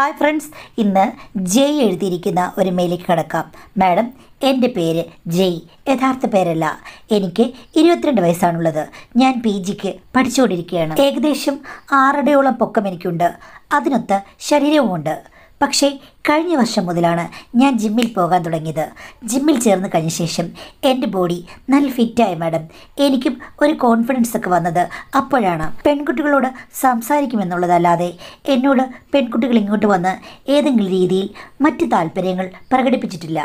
hi friends ഇന്ന് ജയ് എഴുതിയിരിക്കുന്ന ഒരു മെയിലേക്ക് കിടക്കാം മാഡം എൻ്റെ പേര് ജയ് യഥാർത്ഥ പേരല്ല എനിക്ക് ഇരുപത്തിരണ്ട് വയസ്സാണുള്ളത് ഞാൻ പി ജിക്ക് പഠിച്ചുകൊണ്ടിരിക്കുകയാണ് ഏകദേശം ആറടയോളം പൊക്കം എനിക്കുണ്ട് അതിനൊത്ത ശരീരവുമുണ്ട് പക്ഷേ കഴിഞ്ഞ വർഷം മുതലാണ് ഞാൻ ജിമ്മിൽ പോകാൻ തുടങ്ങിയത് ജിമ്മിൽ ചേർന്ന് കഴിഞ്ഞ ശേഷം എൻ്റെ ബോഡി നല്ല ഫിറ്റായി മാഡം എനിക്കും ഒരു കോൺഫിഡൻസ് ഒക്കെ വന്നത് അപ്പോഴാണ് പെൺകുട്ടികളോട് സംസാരിക്കുമെന്നുള്ളതല്ലാതെ എന്നോട് പെൺകുട്ടികൾ ഇങ്ങോട്ട് വന്ന് ഏതെങ്കിലും രീതിയിൽ മറ്റ് താല്പര്യങ്ങൾ പ്രകടിപ്പിച്ചിട്ടില്ല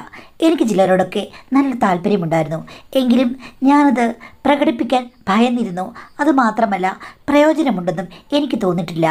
എനിക്ക് ചിലരോടൊക്കെ നല്ല താല്പര്യമുണ്ടായിരുന്നു എങ്കിലും ഞാനത് പ്രകടിപ്പിക്കാൻ ഭയന്നിരുന്നു അതുമാത്രമല്ല പ്രയോജനമുണ്ടെന്നും എനിക്ക് തോന്നിയിട്ടില്ല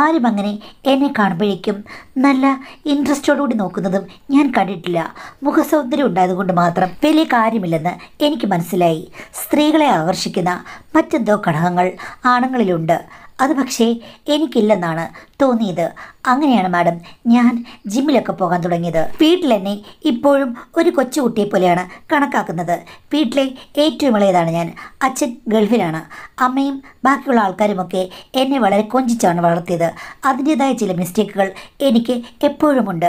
ആരും അങ്ങനെ എന്നെ കാണുമ്പോഴേക്കും നല്ല ഇൻട്രസ്റ്റ് ഇൻട്രസ്റ്റോടുകൂടി നോക്കുന്നതും ഞാൻ കണ്ടിട്ടില്ല മുഖസൗന്ദര്യം ഉണ്ടായതുകൊണ്ട് മാത്രം വലിയ കാര്യമില്ലെന്ന് എനിക്ക് മനസ്സിലായി സ്ത്രീകളെ ആകർഷിക്കുന്ന മറ്റെന്തോ ഘടകങ്ങൾ ആണുങ്ങളിലുണ്ട് അത് പക്ഷേ എനിക്കില്ലെന്നാണ് തോന്നിയത് അങ്ങനെയാണ് മാഡം ഞാൻ ജിമ്മിലൊക്കെ പോകാൻ തുടങ്ങിയത് വീട്ടിലെന്നെ ഇപ്പോഴും ഒരു കൊച്ചുകുട്ടിയെ പോലെയാണ് കണക്കാക്കുന്നത് വീട്ടിലെ ഏറ്റവും ഇളയതാണ് ഞാൻ അച്ഛൻ ഗൾഫിലാണ് അമ്മയും ബാക്കിയുള്ള ആൾക്കാരുമൊക്കെ എന്നെ വളരെ കൊഞ്ചിച്ചാണ് വളർത്തിയത് അതിൻ്റേതായ ചില മിസ്റ്റേക്കുകൾ എനിക്ക് എപ്പോഴുമുണ്ട്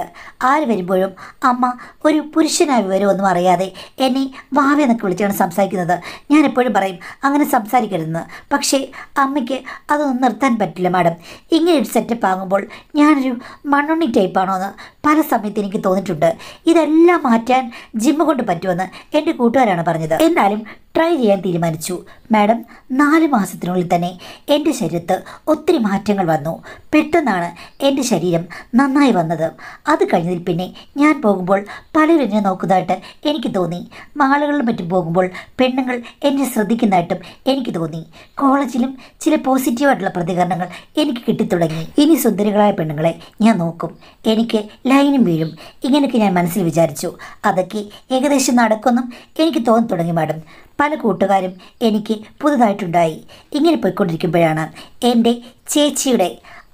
ആര് വരുമ്പോഴും അമ്മ ഒരു പുരുഷനായ വിവരമൊന്നും അറിയാതെ എന്നെ വാവെന്നൊക്കെ വിളിച്ചാണ് സംസാരിക്കുന്നത് ഞാൻ എപ്പോഴും പറയും അങ്ങനെ സംസാരിക്കരുതെന്ന് പക്ഷേ അമ്മയ്ക്ക് അതൊന്നും നിർത്താൻ പറ്റില്ല മാഡം ഇങ്ങനെ ഒരു സെറ്റപ്പ് ആകുമ്പോൾ ഞാൻ ഞാനൊരു മണ്ണുണ്ണി ടൈപ്പാണോ എന്ന് പല സമയത്ത് എനിക്ക് തോന്നിയിട്ടുണ്ട് ഇതെല്ലാം മാറ്റാൻ ജിമ്മ് കൊണ്ട് പറ്റുമെന്ന് എൻ്റെ കൂട്ടുകാരാണ് പറഞ്ഞത് എന്നാലും ട്രൈ ചെയ്യാൻ തീരുമാനിച്ചു മാഡം നാല് മാസത്തിനുള്ളിൽ തന്നെ എൻ്റെ ശരീരത്ത് ഒത്തിരി മാറ്റങ്ങൾ വന്നു പെട്ടെന്നാണ് എൻ്റെ ശരീരം നന്നായി വന്നത് അത് കഴിഞ്ഞതിൽ പിന്നെ ഞാൻ പോകുമ്പോൾ പലരും എന്നെ നോക്കുന്നതായിട്ട് എനിക്ക് തോന്നി മാളുകളിലും മറ്റും പോകുമ്പോൾ പെണ്ണുങ്ങൾ എന്നെ ശ്രദ്ധിക്കുന്നതായിട്ടും എനിക്ക് തോന്നി കോളേജിലും ചില പോസിറ്റീവായിട്ടുള്ള പ്രതികരണങ്ങൾ എനിക്ക് കിട്ടിത്തുടങ്ങി ഇനി സുന്ദരികളായ പെണ്ണുങ്ങൾ പെണ്ണുങ്ങളെ ഞാൻ നോക്കും എനിക്ക് ലൈനും വീഴും ഇങ്ങനെയൊക്കെ ഞാൻ മനസ്സിൽ വിചാരിച്ചു അതൊക്കെ ഏകദേശം നടക്കുമെന്നും എനിക്ക് തോന്നി തുടങ്ങി മാഡം പല കൂട്ടുകാരും എനിക്ക് പുതുതായിട്ടുണ്ടായി ഇങ്ങനെ പോയിക്കൊണ്ടിരിക്കുമ്പോഴാണ് എൻ്റെ ചേച്ചിയുടെ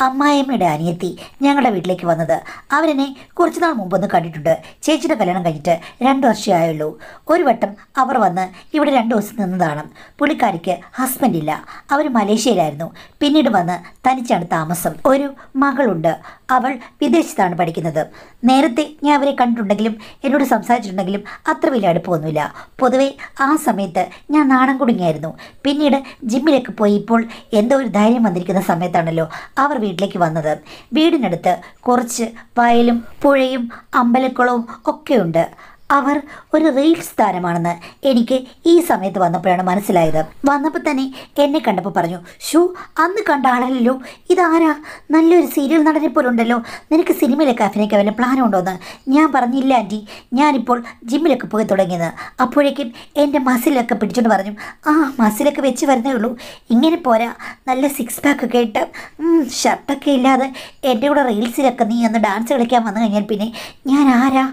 അമ്മായിയമ്മയുടെ അനിയത്തി ഞങ്ങളുടെ വീട്ടിലേക്ക് വന്നത് അവരെന്നെ കുറച്ച് നാൾ മുമ്പൊന്ന് കണ്ടിട്ടുണ്ട് ചേച്ചിയുടെ കല്യാണം കഴിഞ്ഞിട്ട് രണ്ട് വർഷമായുള്ളൂ ഒരു വട്ടം അവർ വന്ന് ഇവിടെ രണ്ട് ദിവസം നിന്നതാണ് പുള്ളിക്കാരിക്ക് ഹസ്ബൻഡ് ഇല്ല അവർ മലേഷ്യയിലായിരുന്നു പിന്നീട് വന്ന് തനിച്ചാണ് താമസം ഒരു മകളുണ്ട് അവൾ വിദേശത്താണ് പഠിക്കുന്നത് നേരത്തെ ഞാൻ അവരെ കണ്ടിട്ടുണ്ടെങ്കിലും എന്നോട് സംസാരിച്ചിട്ടുണ്ടെങ്കിലും അത്ര വലിയ അടുപ്പമൊന്നുമില്ല പൊതുവെ ആ സമയത്ത് ഞാൻ നാണം കുടുങ്ങിയായിരുന്നു പിന്നീട് ജിമ്മിലൊക്കെ പോയി ഇപ്പോൾ എന്തോ ഒരു ധൈര്യം വന്നിരിക്കുന്ന സമയത്താണല്ലോ അവർ വീട്ടിലേക്ക് വന്നത് വീടിനടുത്ത് കുറച്ച് വയലും പുഴയും അമ്പലക്കുളവും ഒക്കെയുണ്ട് അവർ ഒരു റീൽസ് താരമാണെന്ന് എനിക്ക് ഈ സമയത്ത് വന്നപ്പോഴാണ് മനസ്സിലായത് വന്നപ്പോൾ തന്നെ എന്നെ കണ്ടപ്പോൾ പറഞ്ഞു ഷൂ അന്ന് കണ്ട ആളല്ലോ ഇതാരാ നല്ലൊരു സീരിയൽ നടനെ പോലുണ്ടല്ലോ നിനക്ക് സിനിമയിലൊക്കെ അഭിനയിക്കാൻ വല്ല പ്ലാൻ ഉണ്ടോയെന്ന് ഞാൻ പറഞ്ഞില്ല ആൻറ്റി ഞാനിപ്പോൾ ജിമ്മിലൊക്കെ പോയി തുടങ്ങിയത് അപ്പോഴേക്കും എൻ്റെ മസിലൊക്കെ പിടിച്ചോണ്ട് പറഞ്ഞു ആ മസിലൊക്കെ വെച്ച് വരുന്നേ ഉള്ളൂ ഇങ്ങനെ പോരാ നല്ല സിക്സ് പാക്ക് ഒക്കെ ഇട്ട് ഷർട്ടൊക്കെ ഇല്ലാതെ എൻ്റെ കൂടെ റീൽസിലൊക്കെ നീ ഒന്ന് ഡാൻസ് കളിക്കാൻ വന്നു കഴിഞ്ഞാൽ പിന്നെ ഞാൻ ആരാ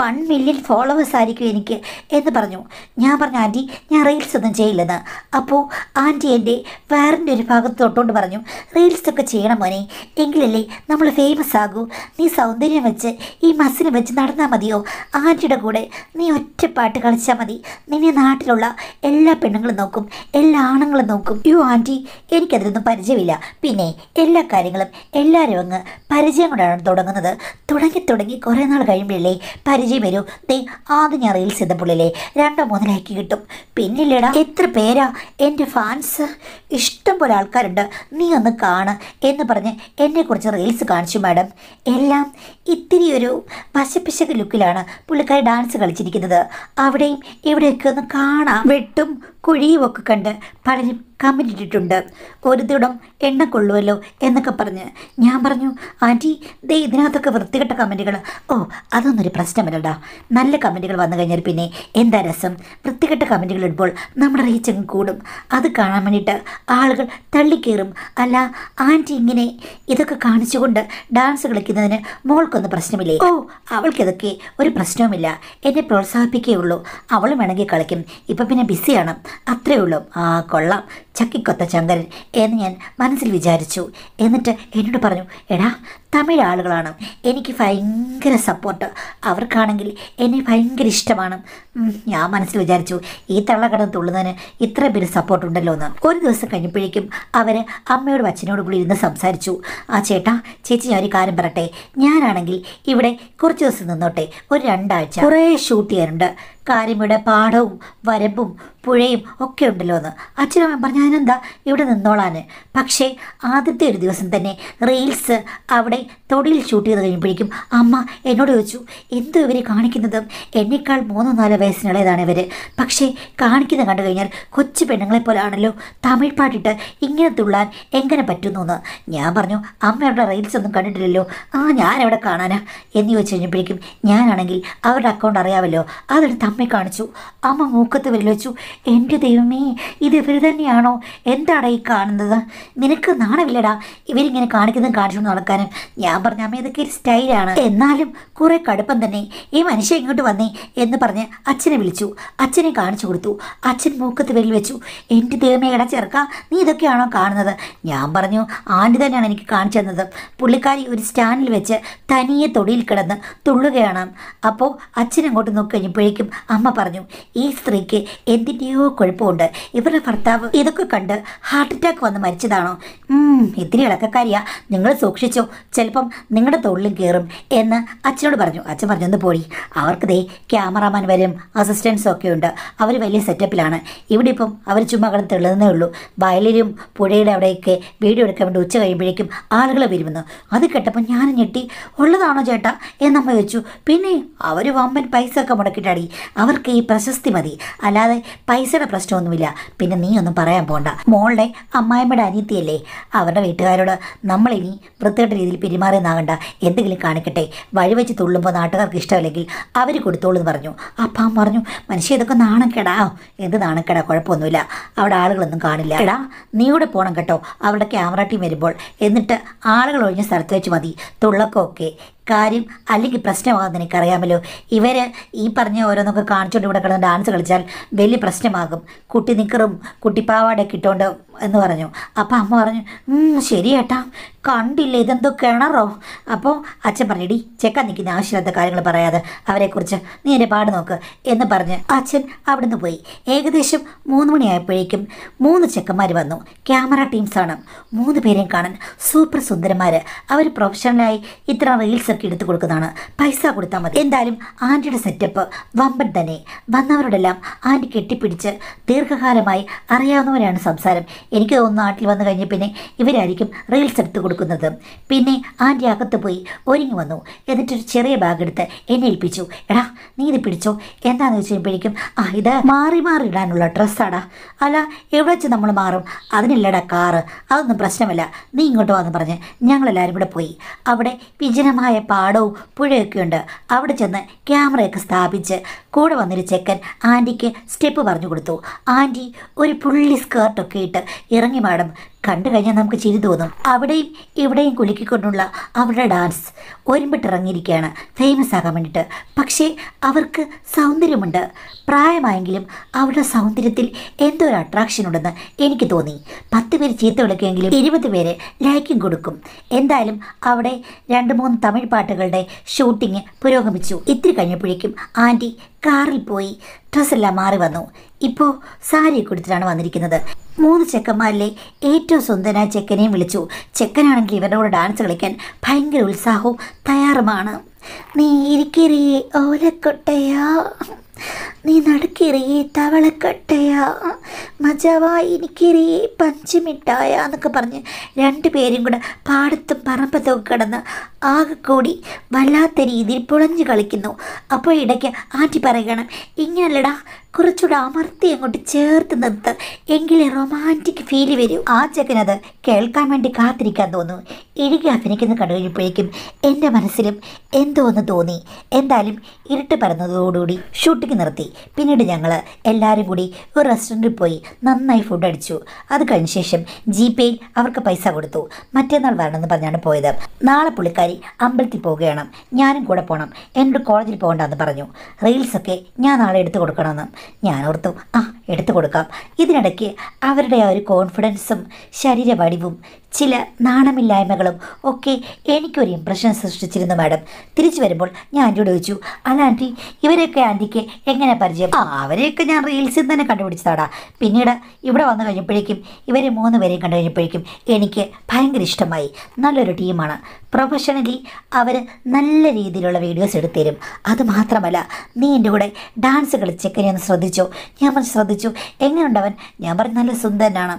വൺ മില്യൺ ഫോളോ ഫോളോവേഴ്സ് ആയിരിക്കും എനിക്ക് എന്ന് പറഞ്ഞു ഞാൻ പറഞ്ഞു ആൻറ്റി ഞാൻ റീൽസ് ഒന്നും ചെയ്യില്ലെന്ന് അപ്പോൾ ആൻറ്റി എൻ്റെ വേറിൻ്റെ ഒരു ഭാഗത്ത് തൊട്ടുകൊണ്ട് പറഞ്ഞു റീൽസൊക്കെ ചെയ്യണം മോനെ എങ്കിലല്ലേ നമ്മൾ ഫേമസ് ആകൂ നീ സൗന്ദര്യം വെച്ച് ഈ മസിന് വെച്ച് നടന്നാൽ മതിയോ ആൻറ്റിയുടെ കൂടെ നീ ഒറ്റപ്പാട്ട് കളിച്ചാൽ മതി നിന്നെ നാട്ടിലുള്ള എല്ലാ പെണ്ണുങ്ങളും നോക്കും എല്ലാ ആണുങ്ങളും നോക്കും യു ആൻറ്റി എനിക്കതിലൊന്നും പരിചയമില്ല പിന്നെ എല്ലാ കാര്യങ്ങളും എല്ലാവരും അങ്ങ് പരിചയം കൊണ്ടാണ് തുടങ്ങുന്നത് തുടങ്ങി തുടങ്ങി കുറേ നാൾ കഴിയുമ്പോഴല്ലേ പരിചയം വരൂ നീ ആദ്യം ഞാൻ റീൽസ് ചെയ്തപ്പോഴല്ലേ രണ്ടോ മുതലാക്കി കിട്ടും പിന്നില്ലേടാ എത്ര പേരാ എൻ്റെ ഫാൻസ് ഇഷ്ടം പോലെ ആൾക്കാരുണ്ട് നീ ഒന്ന് കാണ് എന്ന് പറഞ്ഞ് എന്നെക്കുറിച്ച് റീൽസ് കാണിച്ചു മാഡം എല്ലാം ഇത്തിരി ഒരു പശപ്പിശക് ലുക്കിലാണ് പുള്ളിക്കാരി ഡാൻസ് കളിച്ചിരിക്കുന്നത് അവിടെയും ഇവിടെയൊക്കെ ഒന്ന് കാണാം വെട്ടും കുഴിയുമൊക്കെ കണ്ട് പലരും കമന്റ് ഇട്ടിട്ടുണ്ട് ഒരുതിടം എണ്ണ കൊള്ളുമല്ലോ എന്നൊക്കെ പറഞ്ഞ് ഞാൻ പറഞ്ഞു ആൻറ്റി ദേ ഇതിനകത്തൊക്കെ വൃത്തികെട്ട കമൻറ്റുകൾ ഓ അതൊന്നൊരു പ്രശ്നമല്ലടാ നല്ല കമൻറ്റുകൾ വന്നു കഴിഞ്ഞാൽ പിന്നെ എന്താ രസം വൃത്തികെട്ട കമൻറ്റുകൾ ഇടുമ്പോൾ നമ്മുടെ റീച്ച് കൂടും അത് കാണാൻ വേണ്ടിയിട്ട് ആളുകൾ തള്ളിക്കേറും അല്ല ആൻറ്റി ഇങ്ങനെ ഇതൊക്കെ കാണിച്ചുകൊണ്ട് ഡാൻസ് കളിക്കുന്നതിന് മോൾക്കൊന്നും പ്രശ്നമില്ലേ ഓ അവൾക്കിതൊക്കെ ഒരു പ്രശ്നവുമില്ല എന്നെ പ്രോത്സാഹിപ്പിക്കേ ഉള്ളൂ അവൾ വേണമെങ്കിൽ കളിക്കും ഇപ്പം പിന്നെ ബിസിയാണ് അത്രയേ ഉള്ളൂ ആ കൊള്ളാം ചക്കിക്കൊത്ത ചങ്കരൻ എന്ന് ഞാൻ മനസ്സിൽ വിചാരിച്ചു എന്നിട്ട് എന്നോട് പറഞ്ഞു എടാ തമിഴ് ആളുകളാണ് എനിക്ക് ഭയങ്കര സപ്പോർട്ട് അവർക്കാണെങ്കിൽ എന്നെ ഭയങ്കര ഇഷ്ടമാണ് ഞാൻ മനസ്സിൽ വിചാരിച്ചു ഈ തള്ള തുള്ളുന്നതിന് ഇത്ര പേര് സപ്പോർട്ട് ഉണ്ടല്ലോ എന്ന് ഒരു ദിവസം കഴിഞ്ഞപ്പോഴേക്കും അവർ അമ്മയോടും അച്ഛനോടും കൂടി ഇരുന്ന് സംസാരിച്ചു ആ ചേട്ടാ ചേച്ചി ഞാൻ ഒരു കാര്യം പറയട്ടെ ഞാനാണെങ്കിൽ ഇവിടെ കുറച്ച് ദിവസം നിന്നോട്ടെ ഒരു രണ്ടാഴ്ച കുറേ ഷൂട്ട് ചെയ്യാനുണ്ട് കാര്യം പാടവും വരമ്പും പുഴയും ഒക്കെ ഉണ്ടല്ലോ എന്ന് അച്ഛനമ്മ പറഞ്ഞ ഞാനെന്താ ഇവിടെ നിന്നോളാന് പക്ഷേ ആദ്യത്തെ ഒരു ദിവസം തന്നെ റീൽസ് അവിടെ തൊടിയിൽ ഷൂട്ട് ചെയ്ത് കഴിയുമ്പോഴേക്കും അമ്മ എന്നോട് ചോദിച്ചു എന്തോ ഇവർ കാണിക്കുന്നത് എന്നേക്കാൾ മൂന്നോ നാലോ വയസ്സിനുള്ളതാണ് ഇവർ പക്ഷേ കാണിക്കുന്നത് കണ്ടു കഴിഞ്ഞാൽ കൊച്ചു പെണ്ണുങ്ങളെ പോലെ തമിഴ് പാട്ടിട്ട് ഇങ്ങനെ തുള്ളാൻ എങ്ങനെ പറ്റുന്നു എന്ന് ഞാൻ പറഞ്ഞു അമ്മയുടെ റീൽസ് ഒന്നും കണ്ടിട്ടില്ലല്ലോ ആ ഞാനവിടെ കാണാനാ എന്ന് ചോദിച്ചു കഴിഞ്ഞപ്പോഴേക്കും ഞാനാണെങ്കിൽ അവരുടെ അക്കൗണ്ട് അറിയാമല്ലോ അതെടുത്ത് അമ്മയെ കാണിച്ചു അമ്മ മൂക്കത്ത് വിരൽ വെച്ചു എൻ്റെ ദൈവമേ ഇത് ഇവർ തന്നെയാണോ എന്താടാ ഈ കാണുന്നത് നിനക്ക് നാണമില്ലടാ ഇവരിങ്ങനെ കാണിക്കുന്നതും കാണിച്ചു നടക്കാനും ഞാൻ പറഞ്ഞ അമ്മ ഇതൊക്കെ ഒരു സ്റ്റൈലാണ് എന്നാലും കുറെ കടുപ്പം തന്നെ ഈ മനുഷ്യൻ ഇങ്ങോട്ട് വന്നേ എന്ന് പറഞ്ഞ് അച്ഛനെ വിളിച്ചു അച്ഛനെ കാണിച്ചു കൊടുത്തു അച്ഛൻ മൂക്കത്ത് വെളി വെച്ചു എൻ്റെ ദൈവമേ ഇട ചേർക്ക നീ ഇതൊക്കെയാണോ കാണുന്നത് ഞാൻ പറഞ്ഞു ആണ്ടി തന്നെയാണ് എനിക്ക് കാണിച്ചു തന്നത് പുള്ളിക്കാരി ഒരു സ്റ്റാൻഡിൽ വെച്ച് തനിയെ തൊടിയിൽ കിടന്ന് തുള്ളുകയാണ് അപ്പോൾ അച്ഛൻ അങ്ങോട്ട് നോക്കിക്കഴിഞ്ഞപ്പോഴേക്കും അമ്മ പറഞ്ഞു ഈ സ്ത്രീക്ക് എന്തിൻ്റെയോ കുഴപ്പമുണ്ട് ഇവരുടെ ഭർത്താവ് ഇതൊക്കെ കണ്ട് ഹാർട്ട് അറ്റാക്ക് വന്ന് മരിച്ചതാണോ ഇത്തിരി ഇളക്കക്കാരിയാ നിങ്ങൾ സൂക്ഷിച്ചോ ചിലപ്പം നിങ്ങളുടെ തൊഴിലും കയറും എന്ന് അച്ഛനോട് പറഞ്ഞു അച്ഛൻ പറഞ്ഞു ഒന്ന് പോയി അവർക്ക് ദേ ക്യാമറാമാൻ വരും അസിസ്റ്റൻസും ഒക്കെ ഉണ്ട് അവർ വലിയ സെറ്റപ്പിലാണ് ഇവിടെ ഇപ്പം അവർ ചുമ്മാ കടന്ന് തെളിയുന്നേ ഉള്ളൂ വയലിലും പുഴയുടെ അവിടെയൊക്കെ വീഡിയോ എടുക്കാൻ വേണ്ടി ഉച്ച കഴിയുമ്പോഴേക്കും ആളുകൾ വരുമെന്നു അത് കേട്ടപ്പോൾ ഞാൻ ഞെട്ടി ഉള്ളതാണോ ചേട്ടാ എന്നമ്മ ചോദിച്ചു പിന്നെ അവർ വമ്പൻ പൈസ ഒക്കെ മുടക്കിയിട്ടാടി അവർക്ക് ഈ പ്രശസ്തി മതി അല്ലാതെ പൈസയുടെ പ്രശ്നമൊന്നുമില്ല പിന്നെ നീ ഒന്നും പറയാൻ പോണ്ട മോളുടെ അമ്മായിമ്മയുടെ അനിയത്തിയല്ലേ അവരുടെ വീട്ടുകാരോട് നമ്മളിനി വൃത്തികെട്ട രീതിയിൽ പെരുമാറിയെന്നാകണ്ട എന്തെങ്കിലും കാണിക്കട്ടെ വഴി വെച്ച് തുള്ളുമ്പോൾ നാട്ടുകാർക്ക് ഇഷ്ടമില്ലെങ്കിൽ അവർ കൊടുത്തോളൂ എന്ന് പറഞ്ഞു അപ്പാൻ പറഞ്ഞു മനുഷ്യ ഇതൊക്കെ നാണക്കേടാ എന്ത് നാണക്കേടാ കുഴപ്പമൊന്നുമില്ല അവിടെ ആളുകളൊന്നും കാണില്ല എടാ നീ കൂടെ പോകണം കേട്ടോ അവരുടെ ക്യാമറ ടീം വരുമ്പോൾ എന്നിട്ട് ആളുകൾ ഒഴിഞ്ഞ സ്ഥലത്ത് വെച്ച് മതി തുള്ളക്കൊക്കെ കാര്യം അല്ലെങ്കിൽ പ്രശ്നമാകും എനിക്കറിയാമല്ലോ ഇവർ ഈ പറഞ്ഞ ഓരോന്നൊക്കെ കാണിച്ചുകൊണ്ട് ഇവിടെ കിടന്ന് ഡാൻസ് കളിച്ചാൽ വലിയ പ്രശ്നമാകും കുട്ടി നിക്കറും കുട്ടിപ്പാവാടൊക്കെ കിട്ടുകൊണ്ട് എന്ന് പറഞ്ഞു അപ്പോൾ അമ്മ പറഞ്ഞു ശരി ഏട്ടാ കണ്ടില്ല ഇതെന്തോ കിണറോ അപ്പോൾ അച്ഛൻ പറഞ്ഞു ഡി ചെക്കാൻ നിൽക്കുന്ന ആവശ്യമില്ലാത്ത കാര്യങ്ങൾ പറയാതെ അവരെക്കുറിച്ച് നീ എൻ്റെ പാട് നോക്ക് എന്ന് പറഞ്ഞ് അച്ഛൻ അവിടുന്ന് പോയി ഏകദേശം മൂന്ന് മണിയായപ്പോഴേക്കും മൂന്ന് ചെക്കന്മാർ വന്നു ക്യാമറ ടീംസാണ് മൂന്ന് പേരെയും കാണാൻ സൂപ്പർ സുന്ദരന്മാർ അവർ പ്രൊഫഷണലായി ഇത്ര റീൽസ് ഓഫീസർക്ക് എടുത്തു കൊടുക്കുന്നതാണ് പൈസ കൊടുത്താൽ മതി എന്തായാലും ആൻറ്റിയുടെ സെറ്റപ്പ് വമ്പൻ തന്നെ വന്നവരോടെല്ലാം ആൻറ്റി കെട്ടിപ്പിടിച്ച് ദീർഘകാലമായി അറിയാവുന്നവരാണ് സംസാരം എനിക്ക് തോന്നുന്നു നാട്ടിൽ വന്നു കഴിഞ്ഞ പിന്നെ ഇവരായിരിക്കും റീൽസ് എടുത്തു കൊടുക്കുന്നത് പിന്നെ ആൻറ്റി അകത്ത് പോയി ഒരുങ്ങി വന്നു എന്നിട്ടൊരു ചെറിയ ബാഗ് എടുത്ത് എന്നെ ഏൽപ്പിച്ചു എടാ നീ ഇത് പിടിച്ചോ എന്താന്ന് വെച്ച് കഴിയുമ്പോഴേക്കും ആ ഇത് മാറി മാറി ഇടാനുള്ള ഡ്രസ്സാടാ അല്ല എവിടെ വെച്ച് നമ്മൾ മാറും അതിനില്ലടാ കാറ് അതൊന്നും പ്രശ്നമല്ല നീ ഇങ്ങോട്ട് വന്ന് പറഞ്ഞ് ഞങ്ങളെല്ലാവരും ഇവിടെ പോയി അവിടെ വിജനമായ പാടവും പുഴയൊക്കെ ഉണ്ട് അവിടെ ചെന്ന് ക്യാമറയൊക്കെ സ്ഥാപിച്ച് കൂടെ വന്നൊരു ചെക്കൻ ആൻറ്റിക്ക് സ്റ്റെപ്പ് പറഞ്ഞു കൊടുത്തു ആൻറ്റി ഒരു പുള്ളി സ്കേർട്ടൊക്കെ ഇട്ട് ഇറങ്ങി മാഡം കണ്ടു കഴിഞ്ഞാൽ നമുക്ക് ചിരി തോന്നും അവിടെയും ഇവിടെയും കുലുക്കിക്കൊണ്ടുള്ള അവരുടെ ഡാൻസ് ഒരുമ്പിട്ടിറങ്ങിയിരിക്കുകയാണ് ഫേമസ് ആകാൻ വേണ്ടിയിട്ട് പക്ഷേ അവർക്ക് സൗന്ദര്യമുണ്ട് പ്രായമായെങ്കിലും അവരുടെ സൗന്ദര്യത്തിൽ എന്തോ ഒരു അട്രാക്ഷൻ ഉണ്ടെന്ന് എനിക്ക് തോന്നി പത്ത് പേര് ചീത്ത വിളിക്കുമെങ്കിലും ഇരുപത് പേര് ലൈക്കും കൊടുക്കും എന്തായാലും അവിടെ രണ്ട് മൂന്ന് തമിഴ് പാട്ടുകളുടെ ഷൂട്ടിംഗ് പുരോഗമിച്ചു ഇത്തിരി കഴിഞ്ഞപ്പോഴേക്കും ആൻറ്റി കാറിൽ പോയി ഡ്രസ്സെല്ലാം മാറി വന്നു ഇപ്പോൾ സാരി കൊടുത്തിട്ടാണ് വന്നിരിക്കുന്നത് മൂന്ന് ചെക്കന്മാരിലെ ഏറ്റവും സുന്ദരനായ ചെക്കനെയും വിളിച്ചു ചെക്കനാണെങ്കിൽ ഇവരോട് ഡാൻസ് കളിക്കാൻ ഭയങ്കര ഉത്സാഹവും തയ്യാറുമാണ് ഇരിക്കേ ഓലക്കൊട്ടയാ നീ നടക്കിറിയേ തവളക്കൊട്ടയാ മജവായിരിക്കിറിയേ പഞ്ചുമിട്ടായ എന്നൊക്കെ പറഞ്ഞ് രണ്ടു പേരും കൂടെ പാടത്തും പറമ്പത്തും കിടന്ന് ആകെ കൂടി വല്ലാത്ത രീതിയിൽ പുളഞ്ഞു കളിക്കുന്നു അപ്പോൾ ഇടയ്ക്ക് ആറ്റി പറയണം ഇങ്ങനല്ലടാ കുറച്ചുകൂടെ അമർത്തി അങ്ങോട്ട് ചേർത്ത് നിർത്ത് എങ്കിലേ റൊമാൻറ്റിക് ഫീൽ വരും ആ ചെക്കനത് കേൾക്കാൻ വേണ്ടി കാത്തിരിക്കാൻ തോന്നു ഇഴുകി അഭിനയിക്കുന്ന കണ്ടു കഴിഞ്ഞപ്പോഴേക്കും എൻ്റെ മനസ്സിലും എന്തോ ഒന്ന് തോന്നി എന്തായാലും ഇരുട്ട് പരന്നതോടുകൂടി ഷൂട്ടിങ് നിർത്തി പിന്നീട് ഞങ്ങൾ എല്ലാവരും കൂടി ഒരു റെസ്റ്റോറൻറ്റിൽ പോയി നന്നായി ഫുഡ് അടിച്ചു അത് കഴിഞ്ഞ ശേഷം ജി പേയിൽ അവർക്ക് പൈസ കൊടുത്തു മറ്റന്നാൾ വരണമെന്ന് പറഞ്ഞാണ് പോയത് നാളെ പുള്ളിക്കാരി അമ്പലത്തിൽ പോകുകയാണ് ഞാനും കൂടെ പോകണം എൻ്റെ കോളേജിൽ പോകണ്ടെന്ന് പറഞ്ഞു റീൽസൊക്കെ ഞാൻ നാളെ എടുത്തു കൊടുക്കണമെന്ന് ഞാൻ ഓർത്തു ആ എടുത്തു കൊടുക്കാം ഇതിനിടയ്ക്ക് അവരുടെ ആ ഒരു കോൺഫിഡൻസും ശരീരവടിവും ചില നാണമില്ലായ്മകളും ഒക്കെ എനിക്കൊരു ഇമ്പ്രഷൻ സൃഷ്ടിച്ചിരുന്നു മാഡം തിരിച്ചു വരുമ്പോൾ ഞാൻ ആൻറ്റിയോട് ചോദിച്ചു അല്ല ആൻറ്റി ഇവരെയൊക്കെ ആൻറ്റിക്ക് എങ്ങനെ പരിചയം അവരെയൊക്കെ ഞാൻ റീൽസിൽ തന്നെ കണ്ടുപിടിച്ചതാടാ പിന്നീട് ഇവിടെ വന്നു കഴിഞ്ഞപ്പോഴേക്കും ഇവരെ മൂന്ന് പേരെയും കണ്ടു കഴിഞ്ഞപ്പോഴേക്കും എനിക്ക് ഭയങ്കര ഇഷ്ടമായി നല്ലൊരു ടീമാണ് പ്രൊഫഷണലി അവർ നല്ല രീതിയിലുള്ള വീഡിയോസ് എടുത്തുതരും അതുമാത്രമല്ല നീ എൻ്റെ കൂടെ ഡാൻസ് കളിച്ചൊക്കെ ഞാൻ ശ്രദ്ധിച്ചു ഞാൻ പറഞ്ഞ് ശ്രദ്ധിച്ചു എങ്ങനെയുണ്ടവൻ ഞാൻ പറഞ്ഞ നല്ല സുന്ദരനാണ്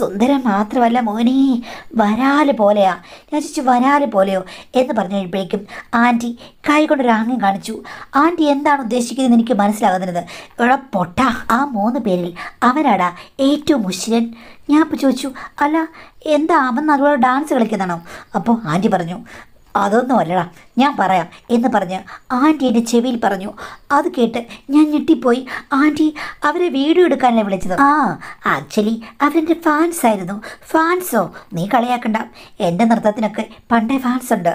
സുന്ദരൻ മാത്രമല്ല മോനെ വരാല് പോലെയാ ഞാൻ ചോദിച്ചു വരാല് പോലെയോ എന്ന് പറഞ്ഞു കഴിയുമ്പോഴേക്കും ആൻറ്റി കൈ കൊണ്ടൊരു ആംഗ്യം കാണിച്ചു ആൻറ്റി എന്താണ് ഉദ്ദേശിക്കുന്നത് എനിക്ക് മനസ്സിലാകുന്നത് എടാ പൊട്ട ആ മൂന്ന് പേരിൽ അവനാടാ ഏറ്റവും മുശിരൻ ഞാൻ ഇപ്പോൾ ചോദിച്ചു അല്ല എന്താ അവൻ നല്ലപോലെ ഡാൻസ് കളിക്കുന്നതാണോ അപ്പോൾ ആൻറ്റി പറഞ്ഞു അതൊന്നും ഞാൻ പറയാം എന്ന് പറഞ്ഞ് ആൻറ്റി എൻ്റെ ചെവിയിൽ പറഞ്ഞു അത് കേട്ട് ഞാൻ ഞെട്ടിപ്പോയി ആൻറ്റി അവരെ വീഡിയോ എടുക്കാനല്ലേ വിളിച്ചത് ആ ആക്ച്വലി അവരെൻ്റെ ഫാൻസ് ആയിരുന്നു ഫാൻസോ നീ കളിയാക്കണ്ട എൻ്റെ നൃത്തത്തിനൊക്കെ പണ്ടേ ഫാൻസ് ഉണ്ട്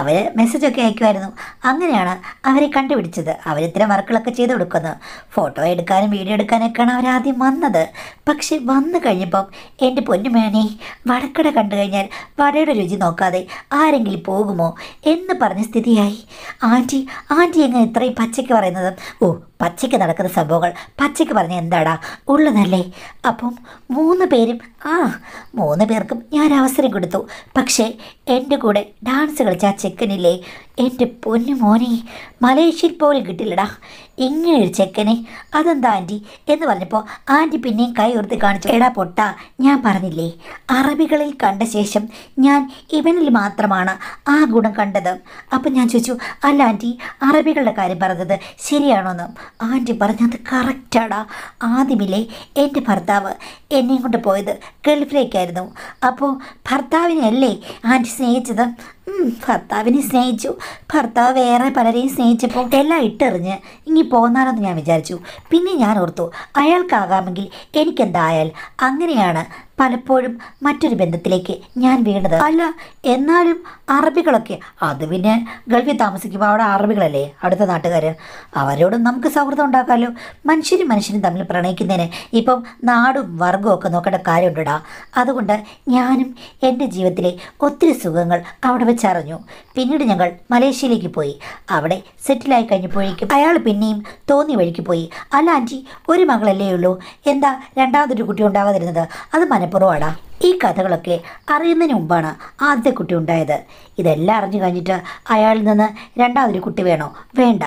അവർ മെസ്സേജൊക്കെ അയക്കുമായിരുന്നു അങ്ങനെയാണ് അവരെ കണ്ടുപിടിച്ചത് അവരിത്തരം വർക്കുകളൊക്കെ ചെയ്ത് കൊടുക്കുന്നത് ഫോട്ടോ എടുക്കാനും വീഡിയോ എടുക്കാനൊക്കെയാണ് അവരാദ്യം വന്നത് പക്ഷെ വന്നു കഴിഞ്ഞപ്പം എൻ്റെ പൊന്നുമേനെ വടക്കട കണ്ടു കഴിഞ്ഞാൽ വടയുടെ രുചി നോക്കാതെ ആരെങ്കിലും പോകുമോ എന്ന് പറഞ്ഞ സ്ഥിതിയായി ആൻറ്റി ആൻറ്റി എങ്ങനെ ഇത്രയും പച്ചയ്ക്ക് പറയുന്നത് ഓ പച്ചയ്ക്ക് നടക്കുന്ന സംഭവങ്ങൾ പച്ചയ്ക്ക് പറഞ്ഞ എന്താടാ ഉള്ളതല്ലേ അപ്പം മൂന്ന് പേരും ആ മൂന്ന് പേർക്കും ഞാൻ അവസരം കൊടുത്തു പക്ഷേ എൻ്റെ കൂടെ ഡാൻസ് കളിച്ച ആ ചെക്കനില്ലേ എൻ്റെ പൊന്നു മോനെ മലേഷ്യയിൽ പോലും കിട്ടില്ലടാ ഇങ്ങനെ ഒരു ചെക്കനെ അതെന്താ ആൻറ്റി എന്ന് പറഞ്ഞപ്പോൾ ആൻറ്റി പിന്നെയും കൈ ഉയർത്തി കാണിച്ചു എടാ പൊട്ട ഞാൻ പറഞ്ഞില്ലേ അറബികളിൽ കണ്ട ശേഷം ഞാൻ ഇവനിൽ മാത്രമാണ് ആ ഗുണം കണ്ടത് അപ്പം ഞാൻ ചോദിച്ചു അല്ല ആൻറ്റി അറബികളുടെ കാര്യം പറഞ്ഞത് ശരിയാണോന്ന് ആൻറ്റി പറഞ്ഞത് കറക്റ്റാടാ ആദ്യമില്ലേ എൻ്റെ ഭർത്താവ് എന്നെയും കൊണ്ട് പോയത് ഗൾഫിലേക്കായിരുന്നു അപ്പോൾ ഭർത്താവിനെയല്ലേ ആൻറ്റി സ്നേഹിച്ചത് ഭർത്താവിനെ സ്നേഹിച്ചു ഭർത്താവ് വേറെ പലരെയും സ്നേഹിച്ചപ്പോൾ എല്ലാം ഇട്ടെറിഞ്ഞ് ഇനി പോന്നാലെന്ന് ഞാൻ വിചാരിച്ചു പിന്നെ ഞാൻ ഓർത്തു അയാൾക്കാകാമെങ്കിൽ എനിക്കെന്തായാൽ അങ്ങനെയാണ് പലപ്പോഴും മറ്റൊരു ബന്ധത്തിലേക്ക് ഞാൻ വീണത് അല്ല എന്നാലും അറബികളൊക്കെ അത് പിന്നെ ഗൾഫിൽ താമസിക്കുമ്പോൾ അവിടെ അറബികളല്ലേ അടുത്ത നാട്ടുകാർ അവരോട് നമുക്ക് സൗഹൃദം ഉണ്ടാക്കാമല്ലോ മനുഷ്യരും മനുഷ്യരും തമ്മിൽ പ്രണയിക്കുന്നതിന് ഇപ്പം നാടും വർഗവും ഒക്കെ നോക്കേണ്ട കാര്യമുണ്ടടാ അതുകൊണ്ട് ഞാനും എൻ്റെ ജീവിതത്തിലെ ഒത്തിരി സുഖങ്ങൾ അവിടെ വെച്ചറിഞ്ഞു പിന്നീട് ഞങ്ങൾ മലേഷ്യയിലേക്ക് പോയി അവിടെ സെറ്റിലായി കഴിഞ്ഞപ്പോഴേക്കും അയാൾ പിന്നെയും തോന്നി വഴിക്ക് പോയി അല്ല ആൻറ്റി ഒരു മകളല്ലേ ഉള്ളൂ എന്താ രണ്ടാമതൊരു കുട്ടി ഉണ്ടാകാതിരുന്നത് അത് മന പ്രായപൂർവ്വമാണ് ഈ കഥകളൊക്കെ അറിയുന്നതിന് മുമ്പാണ് ആദ്യത്തെ കുട്ടി ഉണ്ടായത് ഇതെല്ലാം അറിഞ്ഞു കഴിഞ്ഞിട്ട് അയാളിൽ നിന്ന് രണ്ടാമതൊരു കുട്ടി വേണോ വേണ്ട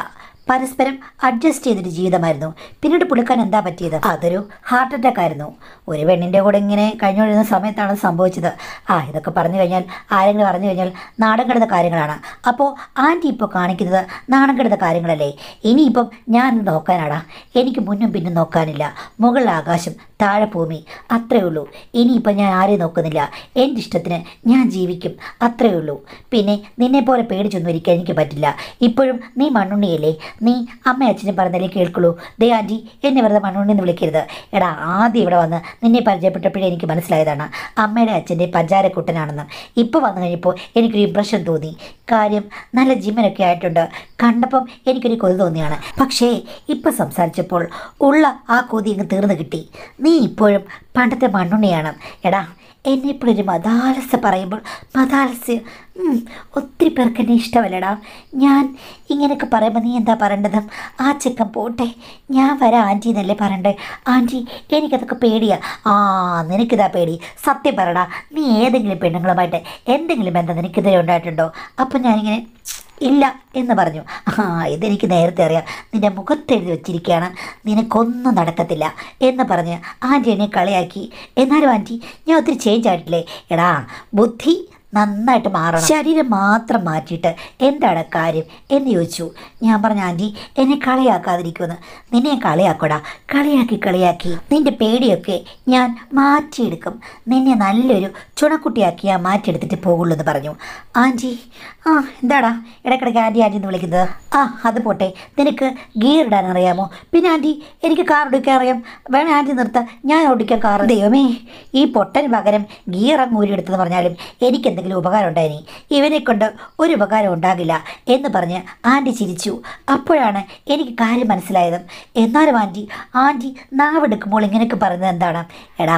പരസ്പരം അഡ്ജസ്റ്റ് ചെയ്തൊരു ജീവിതമായിരുന്നു പിന്നീട് പുളിക്കാൻ എന്താ പറ്റിയത് അതൊരു ഹാർട്ട് അറ്റാക്ക് ആയിരുന്നു ഒരു പെണ്ണിൻ്റെ കൂടെ ഇങ്ങനെ കഴിഞ്ഞുകൊണ്ടിരുന്ന സമയത്താണ് സംഭവിച്ചത് ആ ഇതൊക്കെ പറഞ്ഞു കഴിഞ്ഞാൽ ആരെങ്കിലും പറഞ്ഞു കഴിഞ്ഞാൽ നാടൻ കിടന്ന കാര്യങ്ങളാണ് അപ്പോൾ ആൻറ്റി ഇപ്പോൾ കാണിക്കുന്നത് നാടൻ കിടന്ന കാര്യങ്ങളല്ലേ ഇനിയിപ്പം ഞാൻ നോക്കാനാടാ എനിക്ക് മുന്നും പിന്നും നോക്കാനില്ല മുകളിൽ ആകാശം താഴെ ഭൂമി അത്രേ ഉള്ളൂ ഇനിയിപ്പോൾ ഞാൻ ആരെയും നോക്കുന്നില്ല എൻ്റെ ഇഷ്ടത്തിന് ഞാൻ ജീവിക്കും അത്രേ ഉള്ളൂ പിന്നെ നിന്നെപ്പോലെ പേടിച്ചൊന്നും ഇരിക്കാൻ എനിക്ക് പറ്റില്ല ഇപ്പോഴും നീ മണ്ണുണ്ണിയല്ലേ നീ അമ്മ അച്ഛനും പറഞ്ഞാലേ കേൾക്കുള്ളൂ ദേ ആൻറ്റി എന്നെ വെറുതെ മണ്ണുണ്ണി എന്ന് വിളിക്കരുത് എടാ ആദ്യം ഇവിടെ വന്ന് നിന്നെ പരിചയപ്പെട്ടപ്പോഴേ എനിക്ക് മനസ്സിലായതാണ് അമ്മയുടെ അച്ഛൻ്റെ പഞ്ചാരക്കുട്ടനാണെന്ന് ഇപ്പോൾ വന്നു കഴിഞ്ഞപ്പോൾ എനിക്കൊരു ഇമ്പ്രഷൻ തോന്നി കാര്യം നല്ല ജിമ്മനൊക്കെ ആയിട്ടുണ്ട് കണ്ടപ്പം എനിക്കൊരു കൊതി തോന്നിയാണ് പക്ഷേ ഇപ്പം സംസാരിച്ചപ്പോൾ ഉള്ള ആ കൊതി അങ്ങ് തീർന്നു കിട്ടി നീ ഇപ്പോഴും പണ്ടത്തെ മണ്ണുണ്ണിയാണ് എടാ എന്നെ ഇപ്പോഴൊരു മതാലസ പറയുമ്പോൾ മതാലസ് ഒത്തിരി പേർക്ക് എന്നെ ഇഷ്ടമല്ലടാ ഞാൻ ഇങ്ങനെയൊക്കെ പറയുമ്പോൾ നീ എന്താ പറയേണ്ടത് ആ ചിക്കൻ പോട്ടെ ഞാൻ വരാം ആൻറ്റി എന്നല്ലേ പറയണ്ടേ ആൻറ്റി എനിക്കതൊക്കെ പേടിയാ ആ നിനക്കിതാ പേടി സത്യം പറടാ നീ ഏതെങ്കിലും പെണ്ണുങ്ങളുമായിട്ട് എന്തെങ്കിലും ബന്ധം നിനക്കിതേ ഉണ്ടായിട്ടുണ്ടോ അപ്പം ഞാനിങ്ങനെ ഇല്ല എന്ന് പറഞ്ഞു ആ ഇതെനിക്ക് നേരത്തെ അറിയാം നിൻ്റെ മുഖത്തെഴുതി വെച്ചിരിക്കുകയാണ് നിനക്കൊന്നും നടക്കത്തില്ല എന്ന് പറഞ്ഞ് ആൻറ്റി എന്നെ കളിയാക്കി എന്നാലും ആൻറ്റി ഞാൻ ഒത്തിരി ചേഞ്ച് ആയിട്ടില്ലേ എടാ ബുദ്ധി നന്നായിട്ട് മാറണം ശരീരം മാത്രം മാറ്റിയിട്ട് എന്താണ് കാര്യം എന്ന് ചോദിച്ചു ഞാൻ പറഞ്ഞ ആൻറ്റി എന്നെ കളിയാക്കാതിരിക്കുമെന്ന് നിന്നെ കളിയാക്കടാ കളിയാക്കി കളിയാക്കി നിൻ്റെ പേടിയൊക്കെ ഞാൻ മാറ്റിയെടുക്കും നിന്നെ നല്ലൊരു ചുണക്കുട്ടിയാക്കി ഞാൻ മാറ്റിയെടുത്തിട്ട് പോകുള്ളൂ എന്ന് പറഞ്ഞു ആൻറ്റി ആ എന്താടാ ഇടയ്ക്കിടയ്ക്ക് ആൻറ്റി ആൻറ്റി എന്ന് വിളിക്കുന്നത് ആ അത് പോട്ടെ നിനക്ക് ഗിയർ ഇടാൻ അറിയാമോ പിന്നെ ആൻറ്റി എനിക്ക് കാർ ഓടിക്കാൻ അറിയാം വേണം ആൻറ്റി നിർത്താം ഞാൻ ഓടിക്കാൻ കാർ ദൈവമേ ഈ പൊട്ടന് പകരം ഗിയർ അങ്ങ് എടുത്തെന്ന് പറഞ്ഞാലും എനിക്കെന്തെങ്കിലും എന്തെങ്കിലും ഉപകാരം ഉണ്ടായിനി ഇവനെ കൊണ്ട് ഒരു ഉപകാരം ഉണ്ടാകില്ല എന്ന് പറഞ്ഞ് ആൻറ്റി ചിരിച്ചു അപ്പോഴാണ് എനിക്ക് കാര്യം മനസ്സിലായത് എന്നാലും ആൻറ്റി ആൻറ്റി നാവെടുക്കുമ്പോൾ ഇങ്ങനെയൊക്കെ പറയുന്നത് എന്താണ് എടാ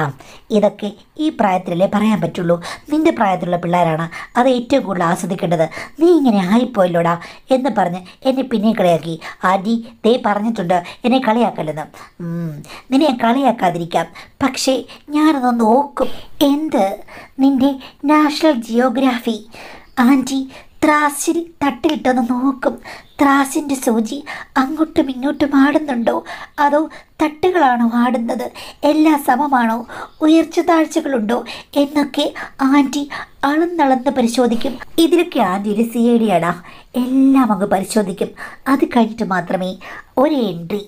ഇതൊക്കെ ഈ പ്രായത്തിലല്ലേ പറയാൻ പറ്റുള്ളൂ നിൻ്റെ പ്രായത്തിലുള്ള പിള്ളേരാണ് അത് ഏറ്റവും കൂടുതൽ ആസ്വദിക്കേണ്ടത് നീ ഇങ്ങനെ ആയിപ്പോയല്ലോടാ എന്ന് പറഞ്ഞ് എന്നെ പിന്നെയും കളിയാക്കി ആൻറ്റി ദേ പറഞ്ഞിട്ടുണ്ട് എന്നെ കളിയാക്കല്ലെന്ന് നിന്നെ ഞാൻ കളിയാക്കാതിരിക്കാം പക്ഷേ ഞാനതൊന്ന് ഓക്കും എന്ത് നിൻ്റെ നാഷണൽ ജിയോഗ്രാഫി ആൻറ്റി ത്രാസിൽ തട്ടിലിട്ടൊന്ന് നോക്കും ത്രാസിൻ്റെ സൂചി അങ്ങോട്ടും ഇങ്ങോട്ടും ആടുന്നുണ്ടോ അതോ തട്ടുകളാണോ ആടുന്നത് എല്ലാ സമമാണോ ഉയർച്ച താഴ്ചകളുണ്ടോ എന്നൊക്കെ ആൻറ്റി അളന്നളന്ന് പരിശോധിക്കും ഇതിലൊക്കെ ഒരു സി ഐ ഡി എല്ലാം അങ്ങ് പരിശോധിക്കും അത് കഴിഞ്ഞിട്ട് മാത്രമേ ഒരു എൻട്രി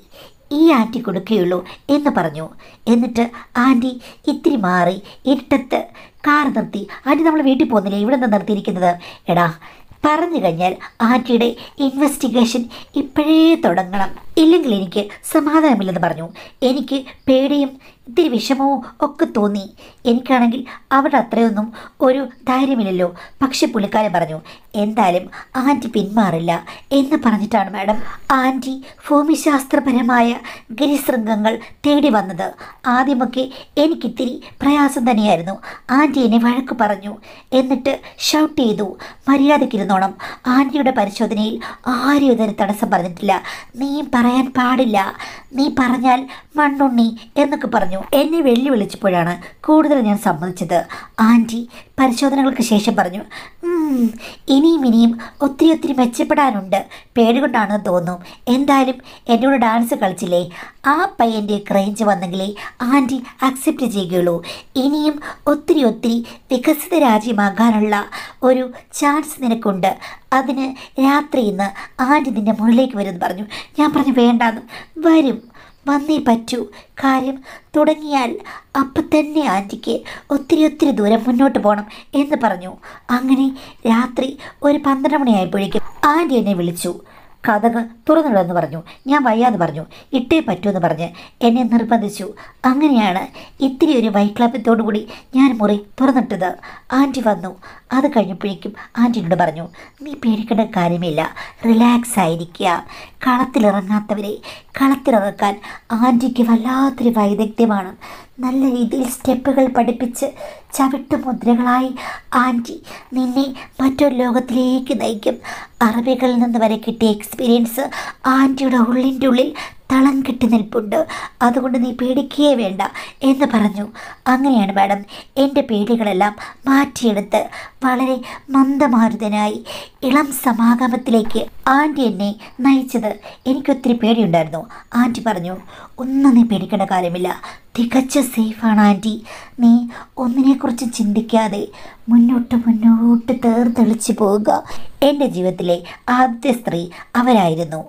ഈ ആൻറ്റി കൊടുക്കുകയുള്ളൂ എന്ന് പറഞ്ഞു എന്നിട്ട് ആൻറ്റി ഇത്തിരി മാറി ഇരുട്ടത്ത് കാർ നിർത്തി ആൻറ്റി നമ്മൾ വീട്ടിൽ പോകുന്നില്ലേ ഇവിടെ നിന്ന് നിർത്തിയിരിക്കുന്നത് എടാ പറഞ്ഞു കഴിഞ്ഞാൽ ആൻറ്റിയുടെ ഇൻവെസ്റ്റിഗേഷൻ ഇപ്പോഴേ തുടങ്ങണം ഇല്ലെങ്കിൽ എനിക്ക് സമാധാനമില്ലെന്ന് പറഞ്ഞു എനിക്ക് പേടിയും ഇത്തിരി വിഷമവും ഒക്കെ തോന്നി എനിക്കാണെങ്കിൽ അവിടെ അത്രയൊന്നും ഒരു ധൈര്യമില്ലല്ലോ പക്ഷെ പുള്ളിക്കാരൻ പറഞ്ഞു എന്തായാലും ആൻറ്റി പിന്മാറില്ല എന്ന് പറഞ്ഞിട്ടാണ് മാഡം ആൻറ്റി ഭൂമിശാസ്ത്രപരമായ ഗിരിശൃംഗങ്ങൾ തേടി വന്നത് ആദ്യമൊക്കെ എനിക്കിത്തിരി പ്രയാസം തന്നെയായിരുന്നു ആൻറ്റി എന്നെ വഴക്ക് പറഞ്ഞു എന്നിട്ട് ഷൗട്ട് ചെയ്തു മര്യാദക്കിരുന്നോണം ആൻറ്റിയുടെ പരിശോധനയിൽ ആരും ഇതൊരു തടസ്സം പറഞ്ഞിട്ടില്ല നീ പറയാൻ പാടില്ല നീ പറഞ്ഞാൽ മണ്ണുണ്ണി എന്നൊക്കെ പറഞ്ഞു എന്നെ വെല്ലുവിളിച്ചപ്പോഴാണ് കൂടുതൽ ഞാൻ സമ്മതിച്ചത് ആൻറ്റി പരിശോധനകൾക്ക് ശേഷം പറഞ്ഞു ഇനിയും ഇനിയും ഒത്തിരി ഒത്തിരി മെച്ചപ്പെടാനുണ്ട് പേടികൊണ്ടാണെന്ന് തോന്നും എന്തായാലും എന്നോട് ഡാൻസ് കളിച്ചില്ലേ ആ പയ്യൻ്റെ ക്രേഞ്ച് വന്നെങ്കിലേ ആൻറ്റി അക്സെപ്റ്റ് ചെയ്യുകയുള്ളൂ ഇനിയും ഒത്തിരി ഒത്തിരി വികസിത രാജ്യമാകാനുള്ള ഒരു ചാൻസ് നിനക്കുണ്ട് അതിന് രാത്രി ഇന്ന് ആൻറ്റി നിൻ്റെ മുകളിലേക്ക് വരുമെന്ന് പറഞ്ഞു ഞാൻ പറഞ്ഞു വേണ്ടാന്ന് വരും വന്നേ പറ്റൂ കാര്യം തുടങ്ങിയാൽ അപ്പം തന്നെ ആൻറ്റിക്ക് ഒത്തിരി ഒത്തിരി ദൂരം മുന്നോട്ട് പോകണം എന്ന് പറഞ്ഞു അങ്ങനെ രാത്രി ഒരു പന്ത്രണ്ട് മണിയായപ്പോഴേക്കും ആൻറ്റി എന്നെ വിളിച്ചു കഥകൾ തുറന്നിടുമെന്ന് പറഞ്ഞു ഞാൻ വയ്യാന്ന് പറഞ്ഞു ഇട്ടേ എന്ന് പറഞ്ഞ് എന്നെ നിർബന്ധിച്ചു അങ്ങനെയാണ് ഇത്തിരി ഒരു വൈക്ലാപ്യത്തോടുകൂടി കൂടി ഞാൻ മുറി തുറന്നിട്ടത് ആൻറ്റി വന്നു അത് കഴിഞ്ഞപ്പോഴേക്കും ആൻറ്റിനോട് പറഞ്ഞു നീ പേടിക്കേണ്ട കാര്യമില്ല റിലാക്സ് ആയിരിക്കുക കളത്തിലിറങ്ങാത്തവരെ കളത്തിലിറക്കാൻ ആൻറ്റിക്ക് വല്ലാത്തൊരു വൈദഗ്ധ്യമാണ് നല്ല രീതിയിൽ സ്റ്റെപ്പുകൾ പഠിപ്പിച്ച് ചവിട്ടുമുദ്രകളായി ആൻറ്റി നിന്നെ മറ്റൊരു ലോകത്തിലേക്ക് നയിക്കും അറബികളിൽ നിന്ന് വരെ കിട്ടിയ എക്സ്പീരിയൻസ് ആൻറ്റിയുടെ ഉള്ളിൻ്റെ ഉള്ളിൽ തളം കെട്ടി നിൽപ്പുണ്ട് അതുകൊണ്ട് നീ പേടിക്കുകയേ വേണ്ട എന്ന് പറഞ്ഞു അങ്ങനെയാണ് മാഡം എൻ്റെ പേടികളെല്ലാം മാറ്റിയെടുത്ത് വളരെ മന്ദമാരുതനായി ഇളം സമാഗമത്തിലേക്ക് ആൻറ്റി എന്നെ നയിച്ചത് എനിക്കൊത്തിരി പേടിയുണ്ടായിരുന്നു ആൻറ്റി പറഞ്ഞു ഒന്നും നീ പേടിക്കേണ്ട കാര്യമില്ല തികച്ച സേഫാണ് ആൻറ്റി നീ ഒന്നിനെക്കുറിച്ച് ചിന്തിക്കാതെ മുന്നോട്ട് മുന്നോട്ട് തേർത്തെളിച്ച് പോവുക എൻ്റെ ജീവിതത്തിലെ ആദ്യ സ്ത്രീ അവരായിരുന്നു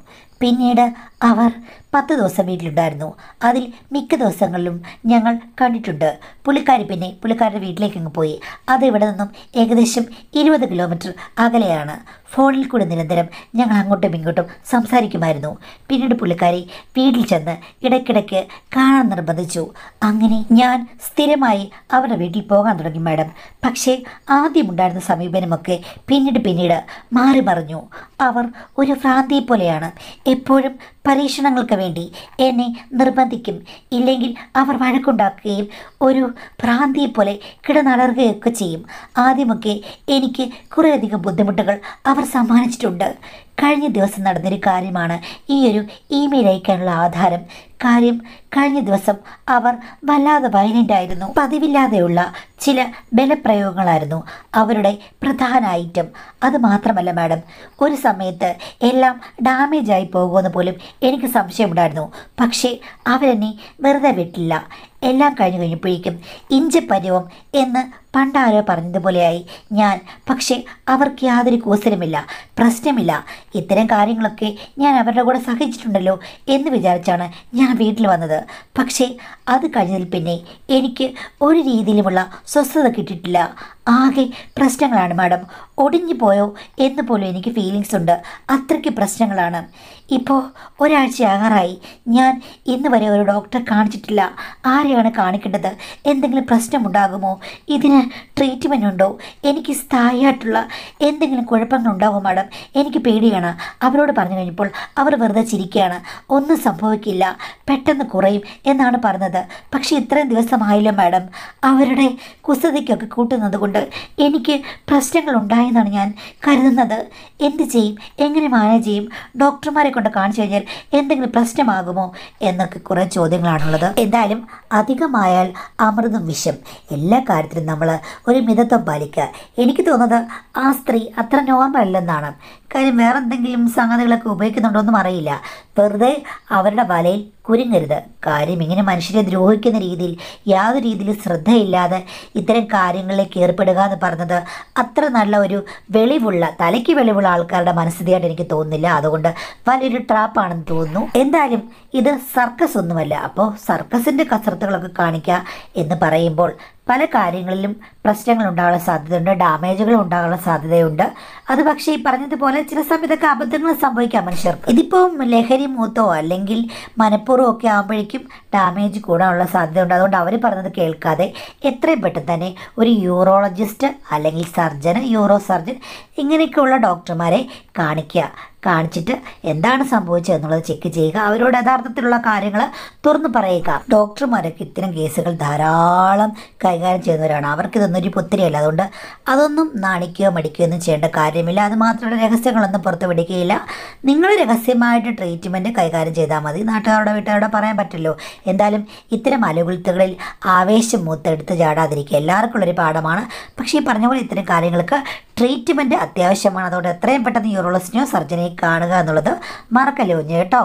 പിന്നീട് അവർ പത്ത് ദിവസം വീട്ടിലുണ്ടായിരുന്നു അതിൽ മിക്ക ദിവസങ്ങളിലും ഞങ്ങൾ കണ്ടിട്ടുണ്ട് പുള്ളിക്കാരി പിന്നെ പുള്ളിക്കാരുടെ വീട്ടിലേക്ക് അങ്ങ് പോയി അത് ഇവിടെ നിന്നും ഏകദേശം ഇരുപത് കിലോമീറ്റർ അകലെയാണ് ഫോണിൽ കൂടെ നിരന്തരം ഞങ്ങൾ അങ്ങോട്ടും ഇങ്ങോട്ടും സംസാരിക്കുമായിരുന്നു പിന്നീട് പുള്ളിക്കാരി വീട്ടിൽ ചെന്ന് ഇടയ്ക്കിടയ്ക്ക് കാണാൻ നിർബന്ധിച്ചു അങ്ങനെ ഞാൻ സ്ഥിരമായി അവരുടെ വീട്ടിൽ പോകാൻ തുടങ്ങി മാഡം പക്ഷേ ആദ്യമുണ്ടായിരുന്ന സമീപനമൊക്കെ പിന്നീട് പിന്നീട് മാറി മറിഞ്ഞു അവർ ഒരു ഭ്രാന്തിയെ പോലെയാണ് എപ്പോഴും പരീക്ഷണങ്ങൾക്ക് വേണ്ടി എന്നെ നിർബന്ധിക്കും ഇല്ലെങ്കിൽ അവർ വഴക്കുണ്ടാക്കുകയും ഒരു ഭ്രാന്തിയെ പോലെ കിടനടറുകയൊക്കെ ചെയ്യും ആദ്യമൊക്കെ എനിക്ക് കുറേയധികം ബുദ്ധിമുട്ടുകൾ അവർ സമ്മാനിച്ചിട്ടുണ്ട് കഴിഞ്ഞ ദിവസം നടന്നൊരു കാര്യമാണ് ഈ ഒരു ഇമെയിൽ അയക്കാനുള്ള ആധാരം കാര്യം കഴിഞ്ഞ ദിവസം അവർ വല്ലാതെ വയലൻ്റായിരുന്നു പതിവില്ലാതെയുള്ള ചില ബലപ്രയോഗങ്ങളായിരുന്നു അവരുടെ പ്രധാന ഐറ്റം അത് മാത്രമല്ല മാഡം ഒരു സമയത്ത് എല്ലാം ഡാമേജ് ആയി പോകുമെന്ന് പോലും എനിക്ക് സംശയമുണ്ടായിരുന്നു പക്ഷേ അവരെന്നെ വെറുതെ വിട്ടില്ല എല്ലാം കഴിഞ്ഞു കഴിഞ്ഞപ്പോഴേക്കും ഇഞ്ചപ്പരുവം എന്ന് പണ്ടാരോ പറഞ്ഞതുപോലെയായി ഞാൻ പക്ഷേ അവർക്ക് യാതൊരു കൂസരമില്ല പ്രശ്നമില്ല ഇത്തരം കാര്യങ്ങളൊക്കെ ഞാൻ അവരുടെ കൂടെ സഹിച്ചിട്ടുണ്ടല്ലോ എന്ന് വിചാരിച്ചാണ് ഞാൻ ഞാൻ വീട്ടിൽ വന്നത് പക്ഷേ അത് കഴിഞ്ഞതിൽ പിന്നെ എനിക്ക് ഒരു രീതിയിലുമുള്ള സ്വസ്ഥത കിട്ടിയിട്ടില്ല ആകെ പ്രശ്നങ്ങളാണ് മാഡം ഒടിഞ്ഞു പോയോ എന്ന് പോലും എനിക്ക് ഫീലിങ്സ് ഉണ്ട് അത്രയ്ക്ക് പ്രശ്നങ്ങളാണ് ഇപ്പോൾ ഒരാഴ്ചയാകാറായി ഞാൻ ഇന്ന് വരെ ഒരു ഡോക്ടറെ കാണിച്ചിട്ടില്ല ആരെയാണ് കാണിക്കേണ്ടത് എന്തെങ്കിലും പ്രശ്നമുണ്ടാകുമോ ഇതിന് ട്രീറ്റ്മെൻ്റ് ഉണ്ടോ എനിക്ക് സ്ഥായിയായിട്ടുള്ള എന്തെങ്കിലും കുഴപ്പങ്ങളുണ്ടാകുമോ മാഡം എനിക്ക് പേടിയാണ് അവരോട് പറഞ്ഞു കഴിഞ്ഞപ്പോൾ അവർ വെറുതെ ചിരിക്കുകയാണ് ഒന്നും സംഭവിക്കില്ല പെട്ടെന്ന് കുറയും എന്നാണ് പറഞ്ഞത് പക്ഷേ ഇത്രയും ദിവസമായില്ല മാഡം അവരുടെ കുസൃതിക്കൊക്കെ കൂട്ടുന്നത് കൊണ്ട് കൊണ്ട് എനിക്ക് പ്രശ്നങ്ങൾ ഉണ്ടായെന്നാണ് ഞാൻ കരുതുന്നത് എന്ത് ചെയ്യും എങ്ങനെ മാനേജ് ചെയ്യും ഡോക്ടർമാരെ കൊണ്ട് കാണിച്ചു കഴിഞ്ഞാൽ എന്തെങ്കിലും പ്രശ്നമാകുമോ എന്നൊക്കെ കുറേ ചോദ്യങ്ങളാണുള്ളത് എന്തായാലും അധികമായാൽ അമൃതും വിഷം എല്ലാ കാര്യത്തിലും നമ്മൾ ഒരു മിതത്വം പാലിക്കുക എനിക്ക് തോന്നുന്നത് ആ സ്ത്രീ അത്ര നോർമൽ അല്ലെന്നാണ് കാര്യം വേറെന്തെങ്കിലും സംഗതികളൊക്കെ ഉപയോഗിക്കുന്നുണ്ടോ എന്നും അറിയില്ല വെറുതെ അവരുടെ വലയിൽ കുരുങ്ങരുത് കാര്യം ഇങ്ങനെ മനുഷ്യരെ ദ്രോഹിക്കുന്ന രീതിയിൽ യാതൊരു രീതിയിൽ ശ്രദ്ധയില്ലാതെ ഇത്തരം കാര്യങ്ങളിലേക്ക് ഏർപ്പെടുക എന്ന് പറഞ്ഞത് അത്ര നല്ല ഒരു വെളിവുള്ള തലയ്ക്ക് വെളിവുള്ള ആൾക്കാരുടെ മനസ്ഥിതിയായിട്ട് എനിക്ക് തോന്നുന്നില്ല അതുകൊണ്ട് വലിയൊരു ട്രാപ്പാണെന്ന് തോന്നുന്നു എന്തായാലും ഇത് സർക്കസ് ഒന്നുമല്ല അപ്പോൾ സർക്കസിൻ്റെ കസരത്തുകളൊക്കെ കാണിക്കുക എന്ന് പറയുമ്പോൾ പല കാര്യങ്ങളിലും പ്രശ്നങ്ങൾ ഉണ്ടാകാനുള്ള സാധ്യതയുണ്ട് ഡാമേജുകൾ ഉണ്ടാകാനുള്ള സാധ്യതയുണ്ട് അത് പക്ഷേ ഈ പറഞ്ഞതുപോലെ ചില സമയത്തൊക്കെ അബദ്ധങ്ങൾ സംഭവിക്കാം മനുഷ്യർക്ക് ഇതിപ്പോൾ ലഹരി മൂത്തോ അല്ലെങ്കിൽ മനഃപൂർവ്വം ഒക്കെ ആകുമ്പോഴേക്കും ഡാമേജ് കൂടാനുള്ള സാധ്യതയുണ്ട് അതുകൊണ്ട് അവർ പറഞ്ഞത് കേൾക്കാതെ എത്രയും പെട്ടെന്ന് തന്നെ ഒരു യൂറോളജിസ്റ്റ് അല്ലെങ്കിൽ സർജന് യൂറോ സർജൻ ഇങ്ങനെയൊക്കെയുള്ള ഡോക്ടർമാരെ കാണിക്കുക കാണിച്ചിട്ട് എന്താണ് സംഭവിച്ചത് എന്നുള്ളത് ചെക്ക് ചെയ്യുക അവരോട് യഥാർത്ഥത്തിലുള്ള കാര്യങ്ങൾ തുറന്നു പറയുക ഡോക്ടർമാരൊക്കെ ഇത്തരം കേസുകൾ ധാരാളം കൈകാര്യം ചെയ്യുന്നവരാണ് ഒരു പുത്തിരിയല്ല അതുകൊണ്ട് അതൊന്നും നാണിക്കുകയോ മടിക്കുകയോ ഒന്നും ചെയ്യേണ്ട കാര്യമില്ല അത് മാത്രമല്ല രഹസ്യങ്ങളൊന്നും പുറത്തു വിടുകയില്ല നിങ്ങൾ രഹസ്യമായിട്ട് ട്രീറ്റ്മെൻറ്റ് കൈകാര്യം ചെയ്താൽ മതി നാട്ടുകാരുടെ വീട്ടുകാരോടെ പറയാൻ പറ്റില്ലോ എന്തായാലും ഇത്തരം അലുകുലത്തുകളിൽ ആവേശം മൂത്തെടുത്ത് ചാടാതിരിക്കുക എല്ലാവർക്കും ഉള്ളൊരു പാഠമാണ് പക്ഷേ ഈ പറഞ്ഞ പോലെ ഇത്തരം കാര്യങ്ങൾക്ക് ട്രീറ്റ്മെൻറ്റ് അത്യാവശ്യമാണ് അതുകൊണ്ട് എത്രയും പെട്ടെന്ന് യൂറോളജിനോ സർജനെ കാണുക എന്നുള്ളത് മറക്കല്ലേ കുഞ്ഞ് കേട്ടോ